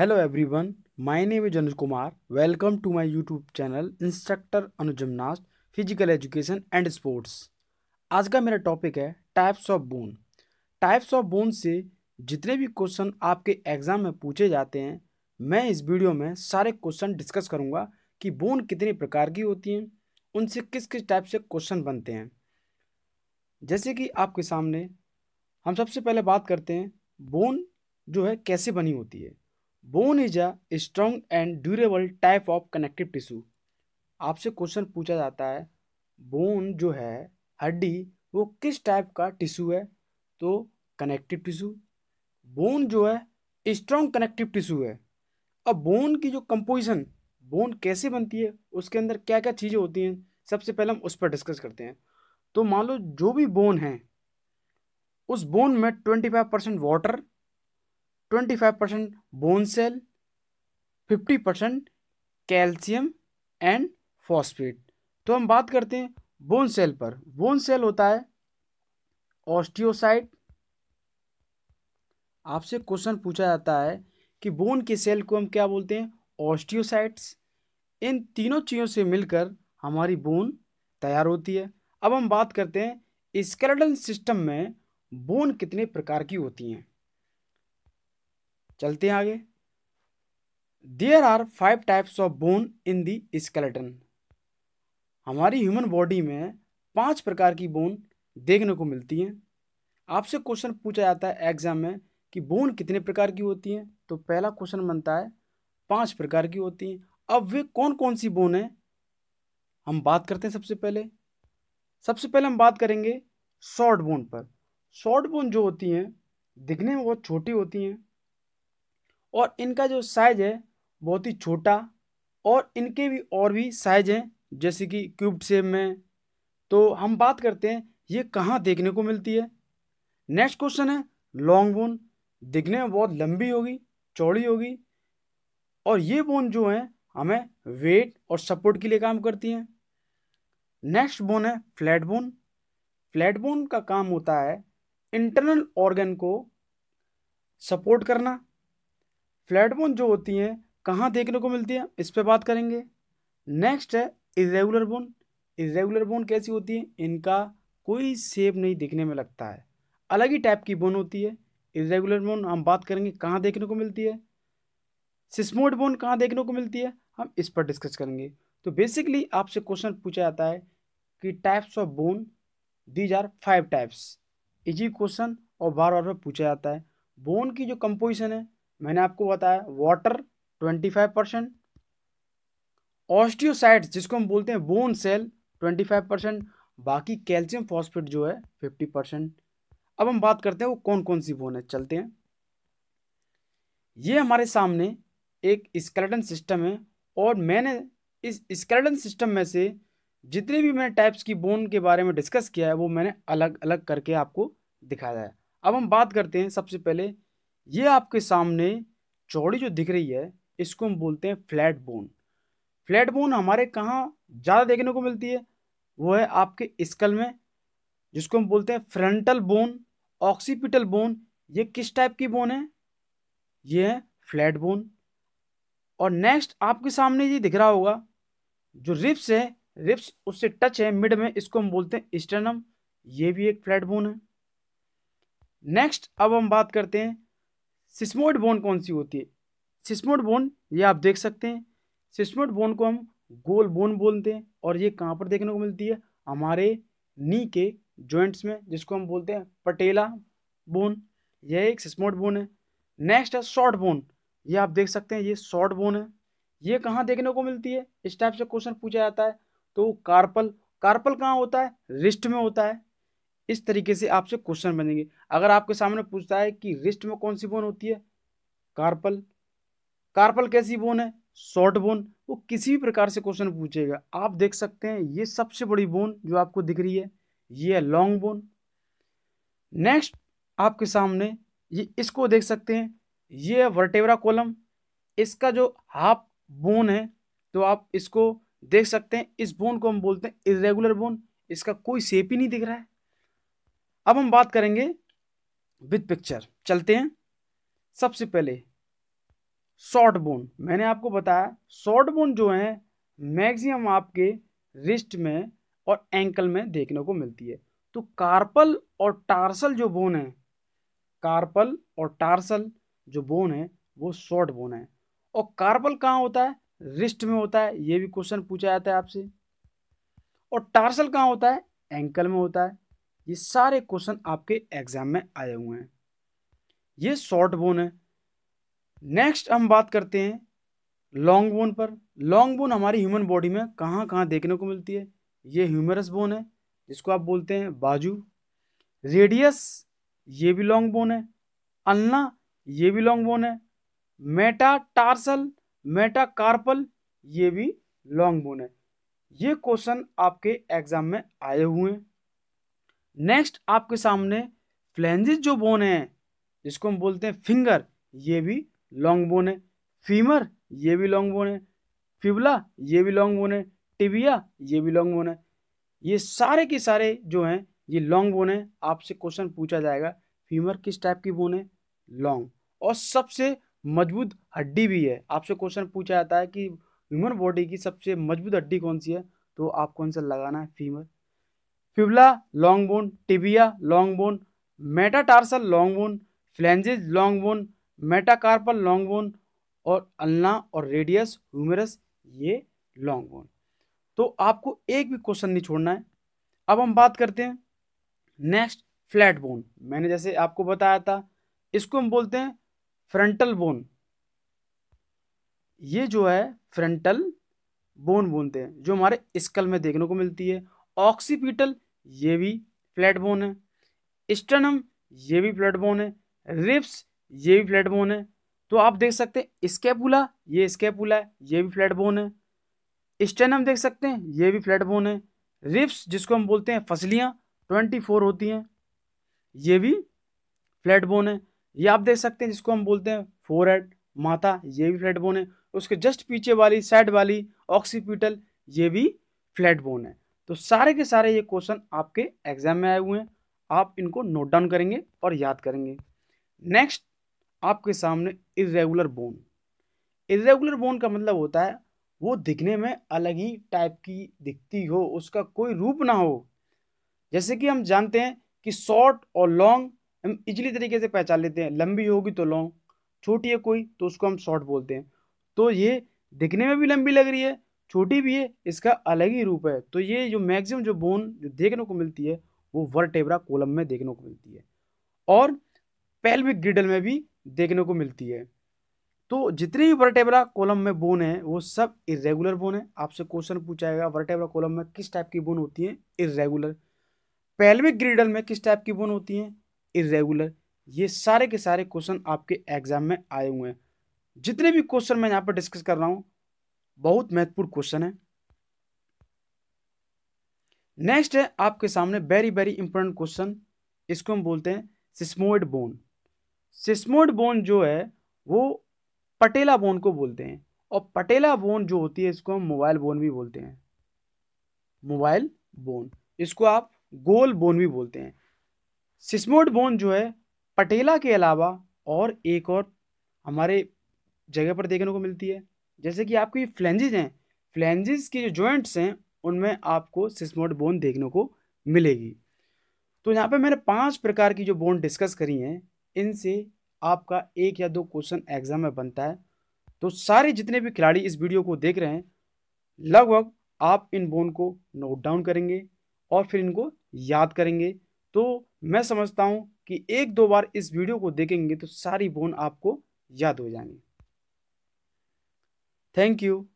Hello everyone my name is Anuj Kumar welcome to my YouTube channel instructor Anuj physical education and sports आज का मेरा topic है types of bone types of bone से जितने भी question आपके एग्ज़ाम में पूछे जाते हैं मैं इस वीडियो में सारे क्वेश्चन डिस्कस करूँगा कि बोन कितने प्रकार की होती हैं उनसे किस किस टाइप से क्वेश्चन बनते हैं जैसे कि आपके सामने हम सबसे पहले बात करते हैं बोन जो है कैसे बनी होती है bone is a strong and durable type of connective tissue आपसे क्वेश्चन पूछा जाता है बोन जो है हड्डी वो किस टाइप का टिश्यू है तो कनेक्टिव टिश्यू बोन जो है स्ट्रॉन्ग कनेक्टिव टिश्यू है अब बोन की जो कंपोजिशन बोन कैसे बनती है उसके अंदर क्या क्या चीज़ें होती हैं सबसे पहले हम उस पर डिस्कस करते हैं तो मान लो जो भी बोन है उस बोन में twenty five percent water twenty five percent bone cell fifty percent calcium and phosphate तो हम बात करते हैं बोन सेल पर बोन सेल होता है ऑस्टियोसाइट आपसे क्वेश्चन पूछा जाता है कि बोन के सेल को हम क्या बोलते हैं ऑस्टियोसाइट्स इन तीनों चीज़ों से मिलकर हमारी बोन तैयार होती है अब हम बात करते हैं स्केलेटल सिस्टम में बोन कितने प्रकार की होती हैं चलते हैं आगे there are five types of bone in the skeleton हमारी ह्यूमन बॉडी में पांच प्रकार की बोन देखने को मिलती हैं आपसे क्वेश्चन पूछा जाता है एग्जाम में कि बोन कितने प्रकार की होती हैं तो पहला क्वेश्चन बनता है पांच प्रकार की होती हैं अब वे कौन कौन सी बोन हैं हम बात करते हैं सबसे पहले सबसे पहले हम बात करेंगे शॉर्ट बोन पर शॉर्ट बोन जो होती हैं दिखने में बहुत छोटी होती हैं और इनका जो साइज़ है बहुत ही छोटा और इनके भी और भी साइज़ हैं जैसे कि क्यूब सेप में तो हम बात करते हैं ये कहाँ देखने को मिलती है नेक्स्ट क्वेश्चन है लॉन्ग बोन दिखने में बहुत लंबी होगी चौड़ी होगी और ये बोन जो है हमें वेट और सपोर्ट के लिए काम करती हैं नेक्स्ट बोन है फ्लैट बोन फ्लैट बोन का काम होता है इंटरनल ऑर्गन को सपोर्ट करना फ्लैटबोन जो होती हैं कहाँ देखने को मिलती है इस पर बात करेंगे नेक्स्ट है इरेगुलर बोन इरेगुलर बोन कैसी होती है इनका कोई सेप नहीं देखने में लगता है अलग ही टाइप की बोन होती है इरेगुलर बोन हम बात करेंगे कहाँ देखने को मिलती है सिस्मोड बोन कहाँ देखने को मिलती है हम इस पर डिस्कस करेंगे तो बेसिकली आपसे क्वेश्चन पूछा जाता है कि types of bone these are five types easy question और बार बार में पूछा जाता है बोन की जो कंपोजिशन है मैंने आपको बताया water twenty five percent osteocyte जिसको हम बोलते हैं bone cell twenty five percent बाकी कैल्शियम फॉस्फेट जो है फिफ्टी परसेंट अब हम बात करते हैं वो कौन कौन सी बोन है चलते हैं ये हमारे सामने एक स्केलेटन सिस्टम है और मैंने इस स्केलेटन सिस्टम में से जितने भी मैंने टाइप्स की बोन के बारे में डिस्कस किया है वो मैंने अलग अलग करके आपको दिखाया है अब हम बात करते हैं सबसे पहले ये आपके सामने चौड़ी जो दिख रही है इसको हम बोलते हैं फ्लैट बोन फ्लैट बोन हमारे कहाँ ज़्यादा देखने को मिलती है वो है आपके स्कल में जिसको हम बोलते हैं फ्रंटल बोन ऑक्सीपिटल बोन ये किस टाइप की बोन है ये है फ्लैट बोन और नेक्स्ट आपके सामने ये दिख रहा होगा जो रिप्स है रिप्स उससे टच है मिड में इसको हम बोलते हैं स्टर्नम ये भी एक फ्लैट बोन है नेक्स्ट अब हम बात करते हैं सिस्मोड बोन कौन सी होती है सिस्मोड बोन ये आप देख सकते हैं सिस्मोड बोन को हम गोल बोन बोलते हैं और ये कहाँ पर देखने को मिलती है हमारे नी के जॉइंट्स में जिसको हम बोलते हैं पटेला बोन यह एक सिस्मोड बोन है नेक्स्ट है शॉर्ट बोन ये आप देख सकते हैं ये शॉर्ट बोन है ये कहाँ देखने को मिलती है इस टाइप से क्वेश्चन पूछा जाता है तो कार्पल कार्पल कहाँ होता है रिस्ट में होता है इस तरीके से आपसे क्वेश्चन बनेंगे अगर आपके सामने पूछता है कि रिस्ट में कौन सी बोन होती है कार्पल कार्पल कैसी बोन है शॉर्ट बोन वो किसी भी प्रकार से क्वेश्चन पूछेगा आप देख सकते हैं ये सबसे बड़ी बोन जो आपको दिख रही है ये है लॉन्ग बोन नेक्स्ट आपके सामने ये इसको देख सकते हैं ये है वर्टेवरा कोलम इसका जो हाफ बोन है तो आप इसको देख सकते हैं इस बोन को हम बोलते हैं इरेगुलर बोन इसका कोई सेप ही नहीं दिख रहा है अब हम बात करेंगे विथ पिक्चर चलते हैं सबसे पहले शॉर्ट बोन मैंने आपको बताया शॉर्ट बोन जो है मैक्सिमम आपके रिस्ट में और एंकल में देखने को मिलती है तो कार्पल और टार्सल जो बोन है कार्पल और टार्सल जो बोन है वो शॉर्ट बोन है और कार्पल कहाँ होता है रिस्ट में होता है ये भी क्वेश्चन पूछा जाता है आपसे और टार्सल कहाँ होता है एंकल में होता है ये सारे क्वेश्चन आपके एग्जाम में आए हुए हैं ये शॉर्ट बोन है नेक्स्ट हम बात करते हैं लॉन्ग बोन पर लॉन्ग बोन हमारी ह्यूमन बॉडी में कहाँ कहाँ देखने को मिलती है ये ह्यूमरस बोन है जिसको आप बोलते हैं बाजू रेडियस ये भी लॉन्ग बोन है अन्ना ये भी लॉन्ग बोन है मेटा टार्सल मेटा कार्पल ये भी लॉन्ग बोन है ये क्वेश्चन आपके एग्जाम में आए हुए हैं नेक्स्ट आपके सामने फ्लेंजिस जो बोन है जिसको हम बोलते हैं फिंगर ये भी लॉन्ग बोन है फीमर ये भी लॉन्ग बोन है फिबला ये भी लॉन्ग बोन है टिबिया ये भी लॉन्ग बोन है ये सारे के सारे जो हैं ये लॉन्ग बोन है आपसे क्वेश्चन पूछा जाएगा फीमर किस टाइप की बोन है लॉन्ग और सबसे मजबूत हड्डी भी है आपसे क्वेश्चन पूछा जाता है कि ह्यूमन बॉडी की सबसे मजबूत हड्डी कौन सी है तो आपको आंसर लगाना है femur fibula long bone tibia long bone metatarsal long bone phalanges long bone metacarpal long bone और अल्ना और रेडियस ह्यूमरस ये लॉन्ग बोन तो आपको एक भी क्वेश्चन नहीं छोड़ना है अब हम बात करते हैं नेक्स्ट फ्लैट बोन मैंने जैसे आपको बताया था इसको हम बोलते हैं फ्रंटल बोन ये जो है फ्रंटल बोन बोलते हैं जो हमारे स्कल में देखने को मिलती है ऑक्सीपिटल ये भी फ्लैट बोन है स्टनम ये भी फ्लैट बोन है रिप्स ये भी फ्लैट बोन है तो आप देख सकते हैं स्केपुला ये स्केपुला है ये भी फ्लैट बोन है स्टेनम देख सकते हैं ये भी फ्लैट बोन है रिप्स जिसको हम बोलते हैं फसलियाँ ट्वेंटी फोर होती हैं ये भी फ्लैट बोन है ये आप देख सकते हैं जिसको हम बोलते हैं फोर हेड माथा ये भी फ्लैट बोन है उसके जस्ट पीछे वाली साइड वाली ऑक्सीपिटल ये भी फ्लैट बोन है तो सारे के सारे ये क्वेश्चन आपके एग्जाम में आए हुए हैं आप इनको नोट डाउन करेंगे और याद करेंगे नेक्स्ट आपके सामने इरेगुलर बोन इरेगुलर बोन का मतलब होता है वो दिखने में अलग ही टाइप की दिखती हो उसका कोई रूप ना हो जैसे कि हम जानते हैं कि शॉर्ट और लॉन्ग हम इजली तरीके से पहचान लेते हैं लंबी होगी तो लॉन्ग छोटी है कोई तो उसको हम शॉर्ट बोलते हैं तो ये दिखने में भी लंबी लग रही है छोटी भी है इसका अलग ही रूप है तो ये जो मैक्सिमम जो बोन जो देखने को मिलती है वो वर्टेब्रा कोलम में देखने को मिलती है और पेल्विक ग्रिडल में भी देखने को मिलती है तो जितने भी वर्टेब्रा कोलम में बोन है वो सब इरेगुलर बोन है आपसे क्वेश्चन पूछा जाएगा वर्टेब्रा कोलम में किस टाइप की बोन होती है इरेगुलर पेल्विक ग्रिडल में किस टाइप की बोन होती है इरेगुलर ये सारे के सारे क्वेश्चन आपके एग्जाम में आए हुए हैं जितने भी क्वेश्चन मैं यहाँ पर डिस्कस कर रहा हूँ बहुत महत्वपूर्ण क्वेश्चन है नेक्स्ट है आपके सामने वेरी वेरी इंपॉर्टेंट क्वेश्चन इसको हम बोलते हैं सिस्मोइड बोन सिस्मोइड बोन जो है वो पटेला बोन को बोलते हैं और पटेला बोन जो होती है इसको हम मोबाइल बोन भी बोलते हैं मोबाइल बोन इसको आप गोल बोन भी बोलते हैं सिस्मोड बोन जो है पटेला के अलावा और एक और हमारे जगह पर देखने को मिलती है जैसे कि आपके ये फ्लेंजेज हैं फ्लेंजेस के जो जॉइंट्स हैं उनमें आपको सिस्मोड बोन देखने को मिलेगी तो यहाँ पे मैंने पांच प्रकार की जो बोन डिस्कस करी हैं इनसे आपका एक या दो क्वेश्चन एग्जाम में बनता है तो सारे जितने भी खिलाड़ी इस वीडियो को देख रहे हैं लगभग आप इन बोन को नोट डाउन करेंगे और फिर इनको याद करेंगे तो मैं समझता हूँ कि एक दो बार इस वीडियो को देखेंगे तो सारी बोन आपको याद हो जाएंगी Thank you.